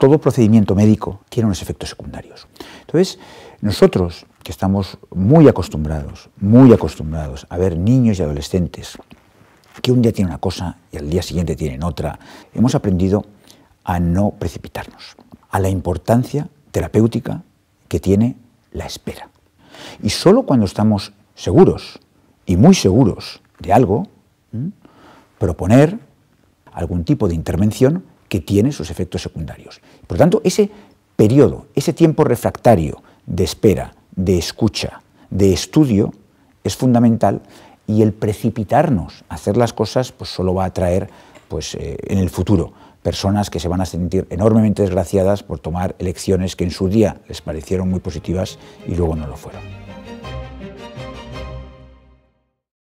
todo procedimiento médico tiene unos efectos secundarios. Entonces, nosotros que estamos muy acostumbrados, muy acostumbrados a ver niños y adolescentes que un día tienen una cosa y al día siguiente tienen otra, hemos aprendido a no precipitarnos, a la importancia terapéutica que tiene la espera. Y solo cuando estamos seguros y muy seguros de algo, proponer algún tipo de intervención que tiene sus efectos secundarios. Por lo tanto, ese periodo, ese tiempo refractario de espera, de escucha, de estudio, es fundamental y el precipitarnos a hacer las cosas pues solo va a traer pues, eh, en el futuro personas que se van a sentir enormemente desgraciadas por tomar elecciones que en su día les parecieron muy positivas y luego no lo fueron.